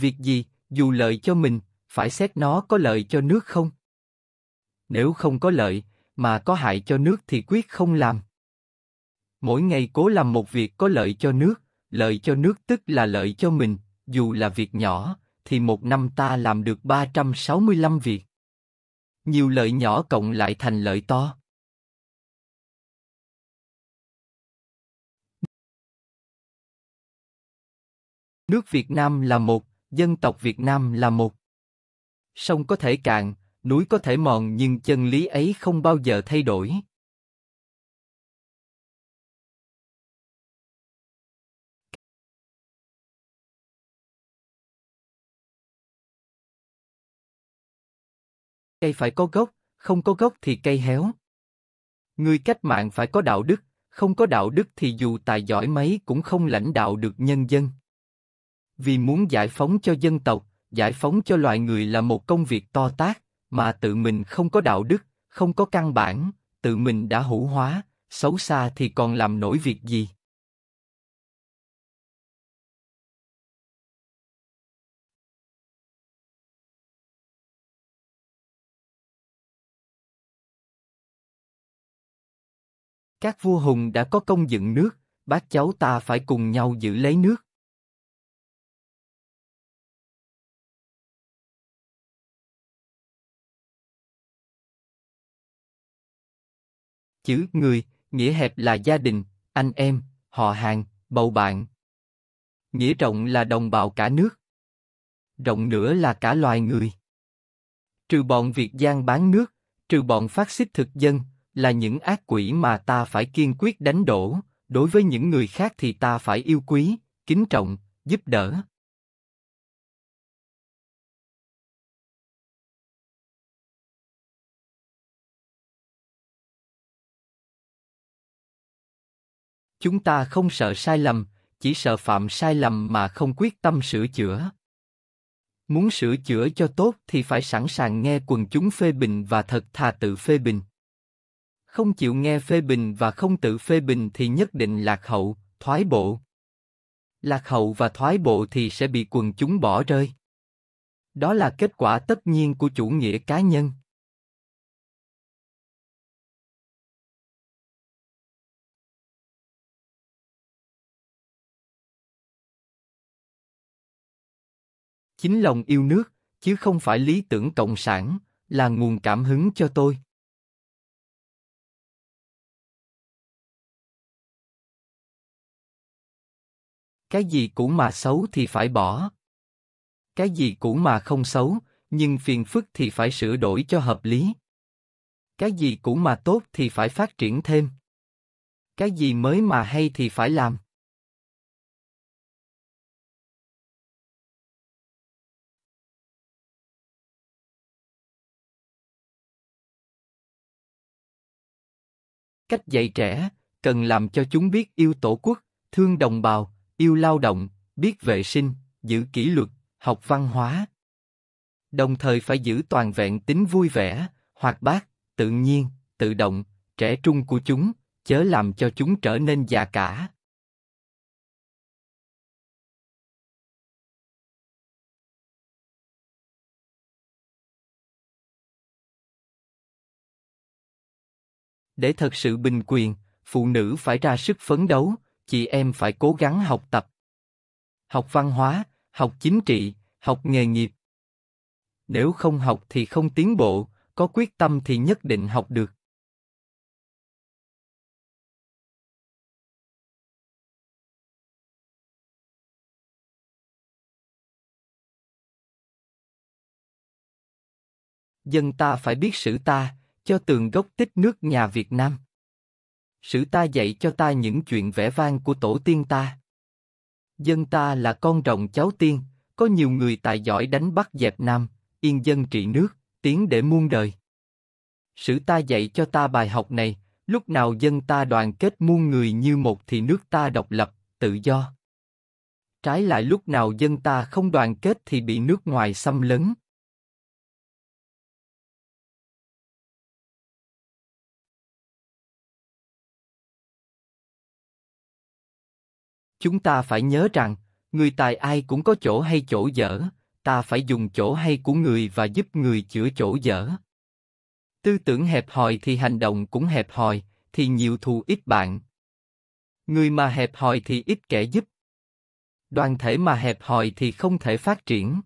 Việc gì, dù lợi cho mình, phải xét nó có lợi cho nước không. Nếu không có lợi, mà có hại cho nước thì quyết không làm. Mỗi ngày cố làm một việc có lợi cho nước, lợi cho nước tức là lợi cho mình, dù là việc nhỏ, thì một năm ta làm được 365 việc. Nhiều lợi nhỏ cộng lại thành lợi to. Nước Việt Nam là một dân tộc Việt Nam là một. Sông có thể cạn, núi có thể mòn nhưng chân lý ấy không bao giờ thay đổi. Cây phải có gốc, không có gốc thì cây héo. Người cách mạng phải có đạo đức, không có đạo đức thì dù tài giỏi mấy cũng không lãnh đạo được nhân dân. Vì muốn giải phóng cho dân tộc, giải phóng cho loài người là một công việc to tác, mà tự mình không có đạo đức, không có căn bản, tự mình đã hữu hóa, xấu xa thì còn làm nổi việc gì? Các vua hùng đã có công dựng nước, bác cháu ta phải cùng nhau giữ lấy nước. chữ người, nghĩa hẹp là gia đình, anh em, họ hàng, bầu bạn. Nghĩa rộng là đồng bào cả nước. Rộng nữa là cả loài người. Trừ bọn Việt gian bán nước, trừ bọn phát xít thực dân, là những ác quỷ mà ta phải kiên quyết đánh đổ, đối với những người khác thì ta phải yêu quý, kính trọng, giúp đỡ. Chúng ta không sợ sai lầm, chỉ sợ phạm sai lầm mà không quyết tâm sửa chữa. Muốn sửa chữa cho tốt thì phải sẵn sàng nghe quần chúng phê bình và thật thà tự phê bình. Không chịu nghe phê bình và không tự phê bình thì nhất định lạc hậu, thoái bộ. Lạc hậu và thoái bộ thì sẽ bị quần chúng bỏ rơi. Đó là kết quả tất nhiên của chủ nghĩa cá nhân. chính lòng yêu nước, chứ không phải lý tưởng cộng sản, là nguồn cảm hứng cho tôi. Cái gì cũ mà xấu thì phải bỏ. Cái gì cũ mà không xấu, nhưng phiền phức thì phải sửa đổi cho hợp lý. Cái gì cũ mà tốt thì phải phát triển thêm. Cái gì mới mà hay thì phải làm. Cách dạy trẻ, cần làm cho chúng biết yêu tổ quốc, thương đồng bào, yêu lao động, biết vệ sinh, giữ kỷ luật, học văn hóa. Đồng thời phải giữ toàn vẹn tính vui vẻ, hoạt bát, tự nhiên, tự động, trẻ trung của chúng, chớ làm cho chúng trở nên già cả. Để thật sự bình quyền, phụ nữ phải ra sức phấn đấu, chị em phải cố gắng học tập. Học văn hóa, học chính trị, học nghề nghiệp. Nếu không học thì không tiến bộ, có quyết tâm thì nhất định học được. Dân ta phải biết sử ta, cho tường gốc tích nước nhà Việt Nam. Sử ta dạy cho ta những chuyện vẻ vang của tổ tiên ta. Dân ta là con rồng cháu tiên, có nhiều người tài giỏi đánh bắt dẹp Nam, yên dân trị nước, tiến để muôn đời. Sử ta dạy cho ta bài học này, lúc nào dân ta đoàn kết muôn người như một thì nước ta độc lập, tự do. Trái lại lúc nào dân ta không đoàn kết thì bị nước ngoài xâm lấn, Chúng ta phải nhớ rằng, người tài ai cũng có chỗ hay chỗ dở, ta phải dùng chỗ hay của người và giúp người chữa chỗ dở. Tư tưởng hẹp hòi thì hành động cũng hẹp hòi, thì nhiều thù ít bạn. Người mà hẹp hòi thì ít kẻ giúp. Đoàn thể mà hẹp hòi thì không thể phát triển.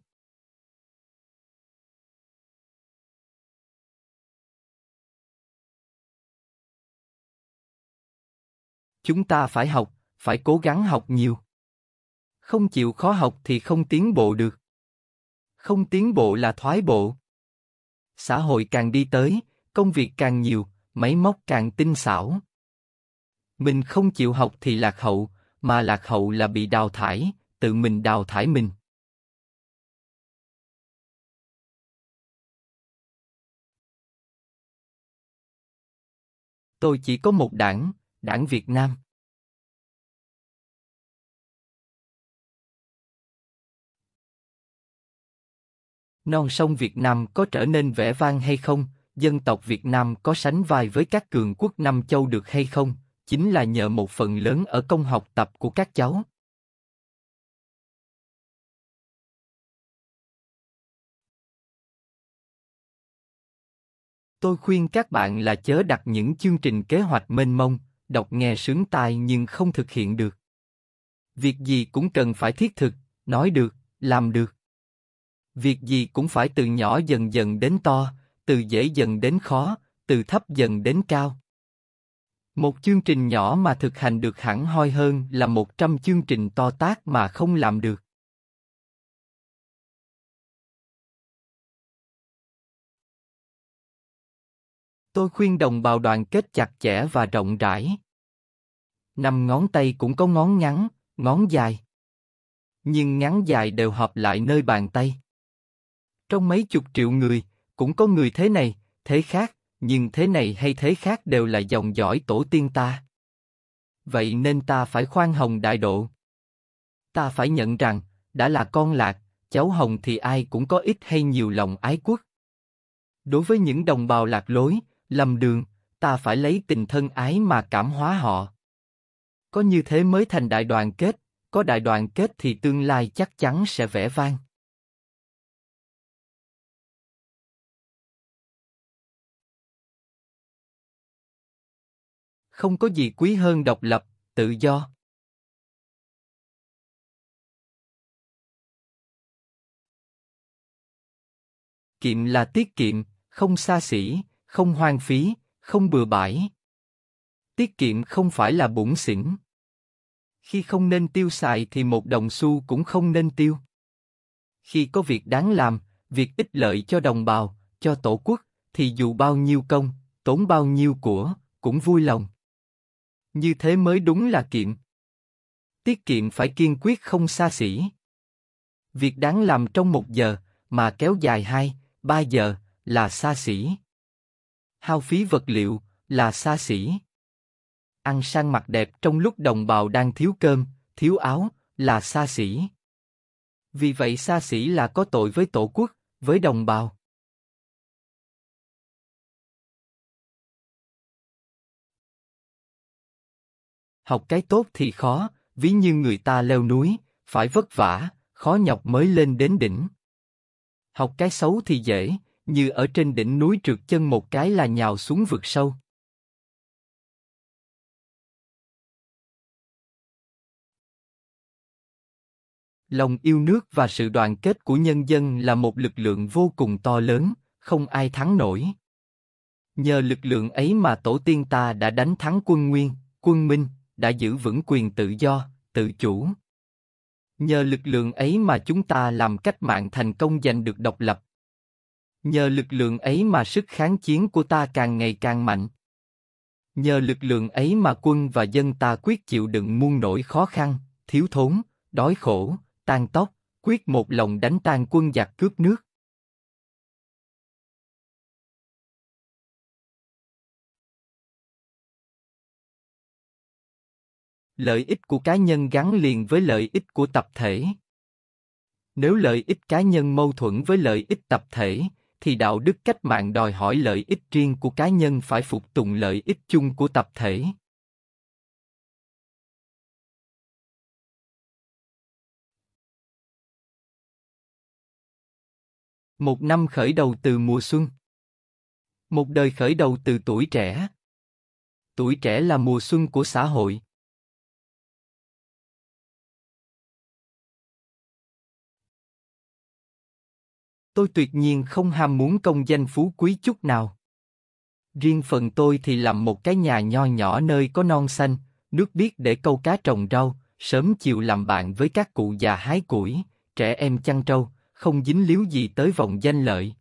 Chúng ta phải học, phải cố gắng học nhiều. Không chịu khó học thì không tiến bộ được. Không tiến bộ là thoái bộ. Xã hội càng đi tới, công việc càng nhiều, máy móc càng tinh xảo. Mình không chịu học thì lạc hậu, mà lạc hậu là bị đào thải, tự mình đào thải mình. Tôi chỉ có một đảng, đảng Việt Nam. non sông Việt Nam có trở nên vẻ vang hay không, dân tộc Việt Nam có sánh vai với các cường quốc Nam Châu được hay không, chính là nhờ một phần lớn ở công học tập của các cháu. Tôi khuyên các bạn là chớ đặt những chương trình kế hoạch mênh mông, đọc nghe sướng tai nhưng không thực hiện được. Việc gì cũng cần phải thiết thực, nói được, làm được. Việc gì cũng phải từ nhỏ dần dần đến to, từ dễ dần đến khó, từ thấp dần đến cao. Một chương trình nhỏ mà thực hành được hẳn hoi hơn là 100 chương trình to tác mà không làm được. Tôi khuyên đồng bào đoàn kết chặt chẽ và rộng rãi. Năm ngón tay cũng có ngón ngắn, ngón dài. Nhưng ngắn dài đều hợp lại nơi bàn tay. Trong mấy chục triệu người, cũng có người thế này, thế khác, nhưng thế này hay thế khác đều là dòng dõi tổ tiên ta. Vậy nên ta phải khoan hồng đại độ. Ta phải nhận rằng, đã là con lạc, cháu hồng thì ai cũng có ít hay nhiều lòng ái quốc. Đối với những đồng bào lạc lối, lầm đường, ta phải lấy tình thân ái mà cảm hóa họ. Có như thế mới thành đại đoàn kết, có đại đoàn kết thì tương lai chắc chắn sẽ vẻ vang. không có gì quý hơn độc lập, tự do. Kiệm là tiết kiệm, không xa xỉ, không hoang phí, không bừa bãi. Tiết kiệm không phải là bủn xỉn. Khi không nên tiêu xài thì một đồng xu cũng không nên tiêu. Khi có việc đáng làm, việc ích lợi cho đồng bào, cho tổ quốc, thì dù bao nhiêu công, tốn bao nhiêu của, cũng vui lòng. Như thế mới đúng là kiệm. Tiết kiệm phải kiên quyết không xa xỉ. Việc đáng làm trong một giờ, mà kéo dài hai, ba giờ, là xa xỉ. Hao phí vật liệu, là xa xỉ. Ăn sang mặc đẹp trong lúc đồng bào đang thiếu cơm, thiếu áo, là xa xỉ. Vì vậy xa xỉ là có tội với tổ quốc, với đồng bào. Học cái tốt thì khó, ví như người ta leo núi, phải vất vả, khó nhọc mới lên đến đỉnh. Học cái xấu thì dễ, như ở trên đỉnh núi trượt chân một cái là nhào xuống vực sâu. Lòng yêu nước và sự đoàn kết của nhân dân là một lực lượng vô cùng to lớn, không ai thắng nổi. Nhờ lực lượng ấy mà tổ tiên ta đã đánh thắng quân Nguyên, quân Minh, đã giữ vững quyền tự do, tự chủ. Nhờ lực lượng ấy mà chúng ta làm cách mạng thành công giành được độc lập. Nhờ lực lượng ấy mà sức kháng chiến của ta càng ngày càng mạnh. Nhờ lực lượng ấy mà quân và dân ta quyết chịu đựng muôn nỗi khó khăn, thiếu thốn, đói khổ, tan tóc, quyết một lòng đánh tan quân giặc cướp nước. lợi ích của cá nhân gắn liền với lợi ích của tập thể. Nếu lợi ích cá nhân mâu thuẫn với lợi ích tập thể, thì đạo đức cách mạng đòi hỏi lợi ích riêng của cá nhân phải phục tùng lợi ích chung của tập thể. Một năm khởi đầu từ mùa xuân. Một đời khởi đầu từ tuổi trẻ. Tuổi trẻ là mùa xuân của xã hội. tôi tuyệt nhiên không ham muốn công danh phú quý chút nào. Riêng phần tôi thì làm một cái nhà nho nhỏ nơi có non xanh, nước biết để câu cá trồng rau, sớm chiều làm bạn với các cụ già hái củi, trẻ em chăn trâu, không dính líu gì tới vòng danh lợi.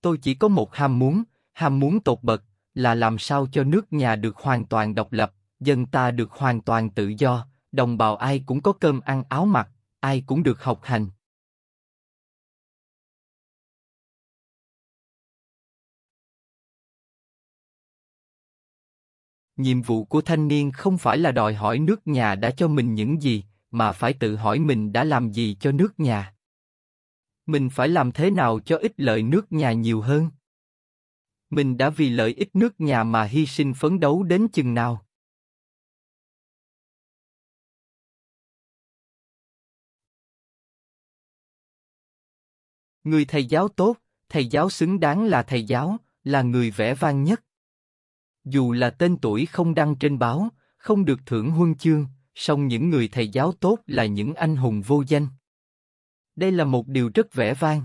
Tôi chỉ có một ham muốn, ham muốn tột bậc, là làm sao cho nước nhà được hoàn toàn độc lập, dân ta được hoàn toàn tự do, đồng bào ai cũng có cơm ăn áo mặc, ai cũng được học hành. nhiệm vụ của thanh niên không phải là đòi hỏi nước nhà đã cho mình những gì, mà phải tự hỏi mình đã làm gì cho nước nhà. Mình phải làm thế nào cho ích lợi nước nhà nhiều hơn. Mình đã vì lợi ích nước nhà mà hy sinh phấn đấu đến chừng nào. Người thầy giáo tốt, thầy giáo xứng đáng là thầy giáo, là người vẻ vang nhất. Dù là tên tuổi không đăng trên báo, không được thưởng huân chương, song những người thầy giáo tốt là những anh hùng vô danh. Đây là một điều rất vẻ vang.